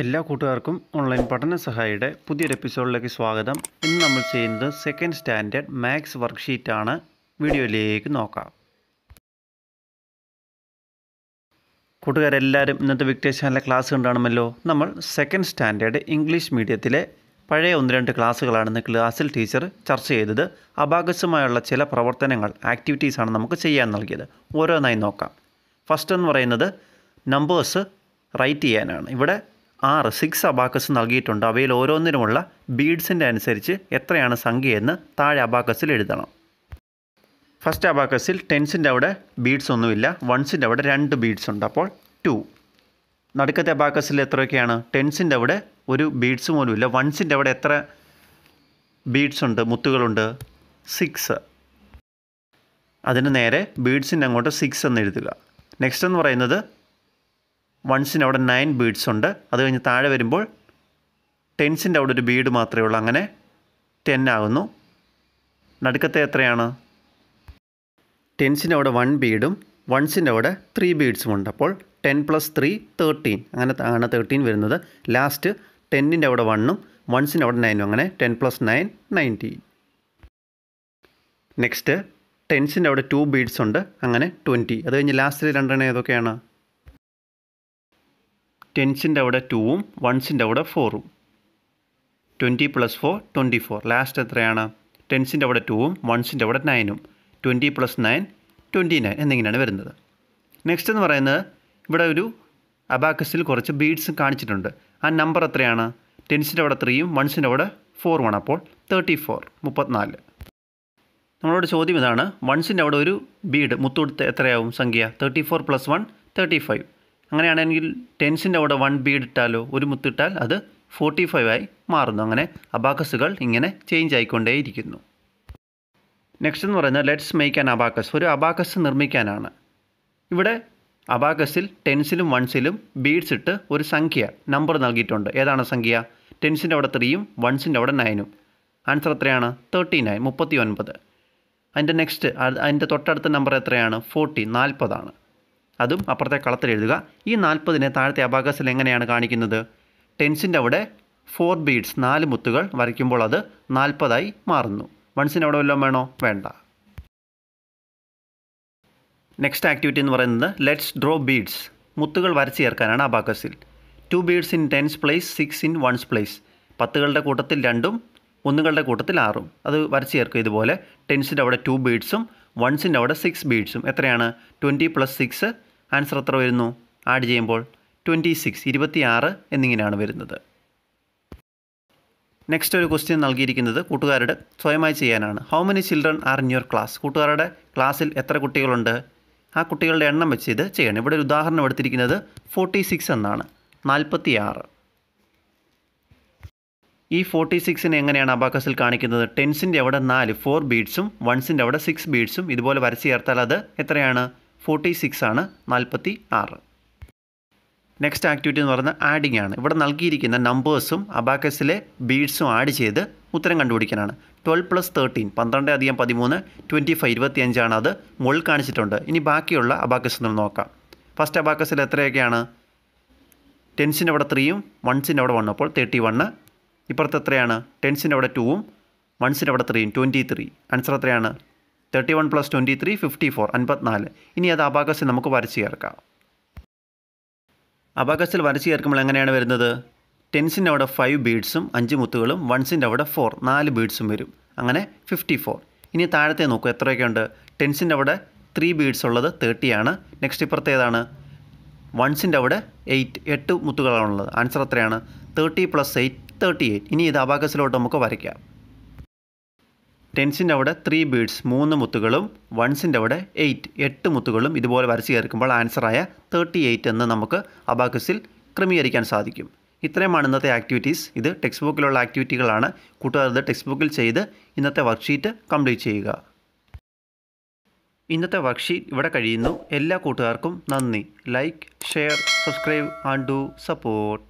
എല്ലാ കൂട്ടുകാർക്കും ഓൺലൈൻ പഠന സഹായിയുടെ പുതിയൊരു എപ്പിസോഡിലേക്ക് സ്വാഗതം ഇന്ന് നമ്മൾ ചെയ്യുന്നത് സെക്കൻഡ് സ്റ്റാൻഡേർഡ് മാത്സ് വർക്ക്ഷീറ്റാണ് വീഡിയോയിലേക്ക് നോക്കാം കൂട്ടുകാരെല്ലാവരും ഇന്നത്തെ വിക്ടേഷ് ചാനലിലെ ക്ലാസ് കണ്ടാണുമല്ലോ നമ്മൾ സെക്കൻഡ് സ്റ്റാൻഡേർഡ് ഇംഗ്ലീഷ് മീഡിയത്തിലെ പഴയ ഒന്ന് രണ്ട് ക്ലാസ്സുകളാണെന്ന് ക്ലാസ്സിൽ ടീച്ചർ ചർച്ച ചെയ്തത് അബാകസുമായുള്ള ചില പ്രവർത്തനങ്ങൾ ആക്ടിവിറ്റീസാണ് നമുക്ക് ചെയ്യാൻ നൽകിയത് ഓരോന്നായി നോക്കാം ഫസ്റ്റ് എന്ന് പറയുന്നത് നമ്പേഴ്സ് റൈറ്റ് ചെയ്യാനാണ് ഇവിടെ ആറ് സിക്സ് അബാക്കസ് നൽകിയിട്ടുണ്ട് അവയിൽ ഓരോന്നിനുമുള്ള ബീഡ്സിൻ്റെ അനുസരിച്ച് എത്രയാണ് സംഖ്യ എന്ന് താഴെ അബാക്കസിൽ എഴുതണം ഫസ്റ്റ് അബാക്കസിൽ ടെൻസിൻ്റെ അവിടെ ബീഡ്സ് ഒന്നുമില്ല വൺസിൻ്റെ അവിടെ രണ്ട് ബീഡ്സ് ഉണ്ട് അപ്പോൾ ടു നടുക്കത്തെ അബാക്കസിൽ എത്രയൊക്കെയാണ് ടെൻസിൻ്റെ അവിടെ ഒരു ബീഡ്സ് പോലുമില്ല വൺസിൻ്റെ അവിടെ എത്ര ബീഡ്സ് ഉണ്ട് മുത്തുകളുണ്ട് സിക്സ് അതിന് നേരെ ബീഡ്സിൻ്റെ അങ്ങോട്ട് സിക്സ് എന്ന് എഴുതുക നെക്സ്റ്റ് എന്ന് പറയുന്നത് വൺസിന് അവിടെ നയൻ ബീഡ്സ് ഉണ്ട് അത് കഴിഞ്ഞ് താഴെ വരുമ്പോൾ ടെൻസിൻ്റെ അവിടെ ഒരു ബീഡ് മാത്രമേ ഉള്ളൂ അങ്ങനെ ടെൻ ആകുന്നു നടുക്കത്തെ എത്രയാണ് ടെൻസിൻ്റെ അവിടെ വൺ ബീഡും വൺസിൻ്റെ അവിടെ ത്രീ ബീഡ്സും ഉണ്ട് അപ്പോൾ ടെൻ പ്ലസ് ത്രീ തേർട്ടീൻ അങ്ങനെ ആണ് തേർട്ടീൻ വരുന്നത് ലാസ്റ്റ് ടെന്നിൻ്റെ അവിടെ വണ്ണും വൺസിൻ്റെ അവിടെ നയനും അങ്ങനെ ten plus nine nineteen next ടെൻസിൻ്റെ അവിടെ ടു ബീഡ്സ് ഉണ്ട് അങ്ങനെ ട്വൻറ്റി അത് കഴിഞ്ഞ് ലാസ്റ്റിൽ രണ്ടെണ്ണം ഏതൊക്കെയാണ് ടെൻസിൻ്റെ അവിടെ ടൂവും വൺസിൻ്റെ അവിടെ ഫോറും twenty plus four twenty four last എത്രയാണ് ടെൻസിൻ്റെ അവിടെ ടൂവും വൺസിൻ്റെ അവിടെ നയനും twenty plus nine twenty nine എന്നിങ്ങനെയാണ് വരുന്നത് നെക്സ്റ്റ് എന്ന് പറയുന്നത് ഇവിടെ ഒരു അബാക്കസിൽ കുറച്ച് ബീഡ്സും കാണിച്ചിട്ടുണ്ട് ആ നമ്പർ എത്രയാണ് ടെൻസിൻ്റെ അവിടെ ത്രീയും വൺസിൻ്റെ അവിടെ ഫോറുമാണ് അപ്പോൾ തേർട്ടി ഫോർ മുപ്പത്തിനാല് നമ്മളോട് ചോദ്യം ഇതാണ് വൺസിൻ്റെ അവിടെ ഒരു ബീഡ് മുത്തൂട്ട് എത്രയാവും സംഖ്യ thirty four plus one thirty five അങ്ങനെയാണെങ്കിൽ ടെൻസിൻ്റെ അവിടെ വൺ ബീഡ് ഇട്ടാലോ ഒരു മുത്തിട്ടാൽ അത് ഫോർട്ടി ഫൈവ് ആയി മാറുന്നു അങ്ങനെ അബാക്കസുകൾ ഇങ്ങനെ ചേഞ്ച് ആയിക്കൊണ്ടേയിരിക്കുന്നു നെക്സ്റ്റ് എന്ന് പറയുന്നത് ലെറ്റ്സ് മേക്ക് ആൻ അബാക്കസ് ഒരു അബാക്കസ് നിർമ്മിക്കാനാണ് ഇവിടെ അബാക്കസിൽ ടെൻസിലും വൺസിലും ബീഡ്സ് ഇട്ട് ഒരു സംഖ്യ നമ്പർ നൽകിയിട്ടുണ്ട് ഏതാണ് സംഖ്യ ടെൻസിൻ്റെ അവിടെ ത്രീയും വൺസിൻ്റെ അവിടെ നയനും ആൻസർ എത്രയാണ് തേർട്ടി നയൻ മുപ്പത്തി ഒൻപത് അതിൻ്റെ നെക്സ്റ്റ് അതിൻ്റെ തൊട്ടടുത്ത നമ്പർ എത്രയാണ് ഫോർട്ടി നാൽപ്പതാണ് അതും അപ്പുറത്തെ കളത്തിൽ എഴുതുക ഈ നാൽപ്പതിനെ താഴത്തെ അബാകസിൽ എങ്ങനെയാണ് കാണിക്കുന്നത് ടെൻസിൻ്റെ അവിടെ ഫോർ ബീഡ്സ് നാല് മുത്തുകൾ വരയ്ക്കുമ്പോൾ അത് നാൽപ്പതായി മാറുന്നു വൺസിൻ്റെ അവിടെ വല്ലതും വേണോ വേണ്ട നെക്സ്റ്റ് ആക്ടിവിറ്റി എന്ന് പറയുന്നത് ലെറ്റ്സ് ഡ്രോ ബീഡ്സ് മുത്തുകൾ വരച്ച് ചേർക്കാനാണ് അബാക്കസിൽ two beads in tens place six in ones place പത്തുകളുടെ കൂട്ടത്തിൽ രണ്ടും ഒന്നുകളുടെ കൂട്ടത്തിൽ ആറും അത് വരച്ച് ചേർക്കുക ഇതുപോലെ ടെൻസിൻ്റെ അവിടെ ടു ബീഡ്സും വൺസിൻ്റെ അവിടെ സിക്സ് ബീഡ്സും എത്രയാണ് ട്വൻറ്റി പ്ലസ് സിക്സ് ആൻസർ എത്ര വരുന്നു ആഡ് ചെയ്യുമ്പോൾ ട്വൻറ്റി സിക്സ് ഇരുപത്തിയാറ് എന്നിങ്ങനെയാണ് വരുന്നത് നെക്സ്റ്റ് ഒരു ക്വസ്റ്റ്യൻ നൽകിയിരിക്കുന്നത് കൂട്ടുകാരുടെ സ്വയമായി ചെയ്യാനാണ് how many children are in your class കൂട്ടുകാരുടെ ക്ലാസ്സിൽ എത്ര കുട്ടികളുണ്ട് ആ കുട്ടികളുടെ എണ്ണം വെച്ച് ഇത് ചെയ്യണം ഇവിടെ ഒരു ഉദാഹരണം എടുത്തിരിക്കുന്നത് ഫോർട്ടി സിക്സ് എന്നാണ് നാൽപ്പത്തി ആറ് ഈ ഫോർട്ടി സിക്സിനെ എങ്ങനെയാണ് അബാക്കസിൽ കാണിക്കുന്നത് ടെൻസിൻ്റെ അവിടെ നാല് ഫോർ ബീഡ്സും വൺസിൻ്റെ അവിടെ സിക്സ് ബീഡ്സും ഇതുപോലെ വരച്ച് ചേർത്താൽ അത് എത്രയാണ് ഫോർട്ടി സിക്സ് ആണ് നാൽപ്പത്തി ആറ് നെക്സ്റ്റ് ആക്ടിവിറ്റി എന്ന് പറയുന്നത് ആഡിംഗ് ആണ് ഇവിടെ നൽകിയിരിക്കുന്ന നമ്പേഴ്സും അബാക്കസിലെ ബീഡ്സും ആഡ് ചെയ്ത് ഉത്തരം കണ്ടുപിടിക്കാനാണ് ട്വൽവ് പ്ലസ് തേർട്ടീൻ പന്ത്രണ്ട് അധികം പതിമൂന്ന് ട്വൻറ്റി ഫൈവ് ഇരുപത്തി അഞ്ചാണ് അത് മുകളിൽ കാണിച്ചിട്ടുണ്ട് ഇനി ബാക്കിയുള്ള അബാക്കസ് നിന്ന് നോക്കാം ഫസ്റ്റ് അബാക്കസിൽ എത്രയൊക്കെയാണ് ടെൻസിൻ്റെ അവിടെ ത്രീയും വൺസിൻ്റെ അവിടെ വൺ അപ്പോൾ തേർട്ടി വണ് ഇപ്പുറത്ത് എത്രയാണ് ടെൻസിൻ്റെ അവിടെ ടൂവും വൺസിൻ്റെ അവിടെ ത്രീയും ട്വൻറ്റി ത്രീ ആൻസർ എത്രയാണ് thirty one plus twenty three fifty four അൻപത്തിനാല് ഇനി അത് അബാകസിൽ നമുക്ക് വരച്ച് ചേർക്കാം അബാകസിൽ വരച്ച് ചേർക്കുമ്പോൾ എങ്ങനെയാണ് വരുന്നത് ടെൻസിൻ്റെ അവിടെ ഫൈവ് ബീഡ്സും അഞ്ച് മുത്തുകളും വൺസിൻ്റെ അവിടെ ഫോർ നാല് ബീഡ്സും വരും അങ്ങനെ ഫിഫ്റ്റി ഫോർ ഇനി താഴത്തെ നോക്കൂ ഉണ്ട് ടെൻസിൻ്റെ അവിടെ ത്രീ ബീഡ്സ് ഉള്ളത് തേർട്ടിയാണ് നെക്സ്റ്റ് ഇപ്പുറത്തേതാണ് വൺസിൻ്റെ അവിടെ എയ്റ്റ് എട്ട് മുത്തുകളാണുള്ളത് ആൻസർ എത്രയാണ് thirty plus eight thirty eight ഇനി ഇത് അബാക്കസിലോട്ട് നമുക്ക് വരയ്ക്കാം ടെൻസിൻ്റെ അവിടെ ത്രീ ബീഡ്സ് മൂന്ന് മുത്തുകളും വൺസിൻ്റെ അവിടെ എയ്റ്റ് എട്ട് മുത്തുകളും ഇതുപോലെ വരച്ച് ചേർക്കുമ്പോൾ ആൻസറായ തേർട്ടി എയ്റ്റ് എന്ന് നമുക്ക് അബാക്കസിൽ ക്രമീകരിക്കാൻ സാധിക്കും ഇത്രയുമാണ് ഇന്നത്തെ ആക്ടിവിറ്റീസ് ഇത് ടെക്സ്റ്റ് ബുക്കിലുള്ള ആക്ടിവിറ്റികളാണ് കൂട്ടുകാർ ഇത് ടെക്സ്റ്റ് ബുക്കിൽ ചെയ്ത് ഇന്നത്തെ വർക്ക്ഷീറ്റ് കംപ്ലീറ്റ് ചെയ്യുക ഇന്നത്തെ വർക്ക്ഷീറ്റ് ഇവിടെ കഴിയുന്നു എല്ലാ കൂട്ടുകാർക്കും നന്ദി like share subscribe and do support